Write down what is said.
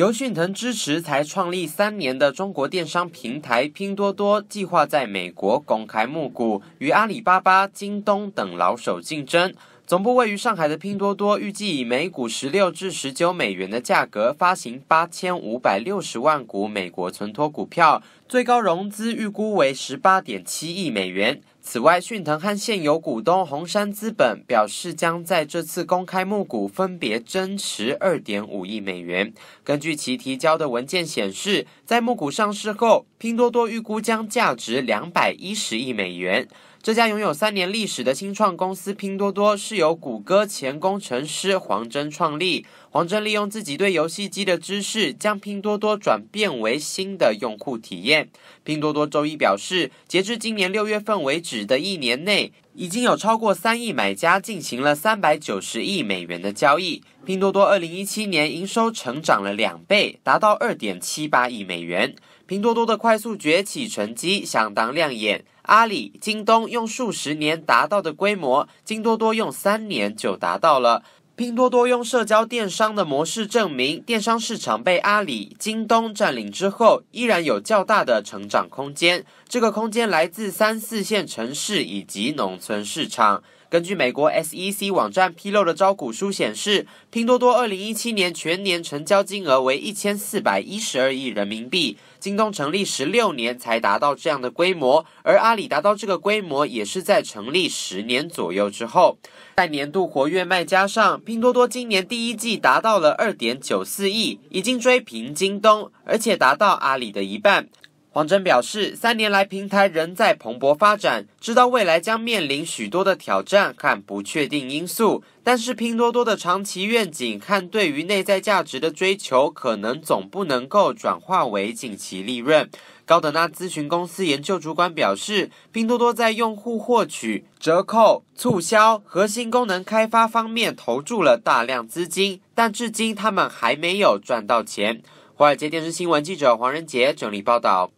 由迅腾支持才创立三年的中国电商平台拼多多，计划在美国公开募股，与阿里巴巴、京东等老手竞争。总部位于上海的拼多多，预计以每股十六至十九美元的价格发行八千五百六十万股美国存托股票，最高融资预估为十八点七亿美元。此外，迅腾和现有股东红杉资本表示，将在这次公开募股分别增持2.5亿美元。根据其提交的文件显示，在募股上市后，拼多多预估将价值210亿美元。这家拥有三年历史的新创公司拼多多是由谷歌前工程师黄峥创立。黄峥利用自己对游戏机的知识，将拼多多转变为新的用户体验。拼多多周一表示，截至今年六月份为止。指的一年内，已经有超过三亿买家进行了三百九十亿美元的交易。拼多多二零一七年营收成长了两倍，达到二点七八亿美元。拼多多的快速崛起成绩相当亮眼，阿里、京东用数十年达到的规模，拼多多用三年就达到了。拼多多用社交电商的模式证明，电商市场被阿里、京东占领之后，依然有较大的成长空间。这个空间来自三四线城市以及农村市场。根据美国 SEC 网站披露的招股书显示，拼多多2017年全年成交金额为1412亿人民币。京东成立16年才达到这样的规模，而阿里达到这个规模也是在成立十年左右之后。在年度活跃卖家上，拼多多今年第一季达到了2.94亿，已经追平京东，而且达到阿里的一半。黄峥表示，三年来平台仍在蓬勃发展，知道未来将面临许多的挑战和不确定因素。但是拼多多的长期愿景和对于内在价值的追求，可能总不能够转化为近期利润。高德纳咨询公司研究主管表示，拼多多在用户获取、折扣促销、核心功能开发方面投注了大量资金，但至今他们还没有赚到钱。华尔街电视新闻记者黄仁杰整理报道。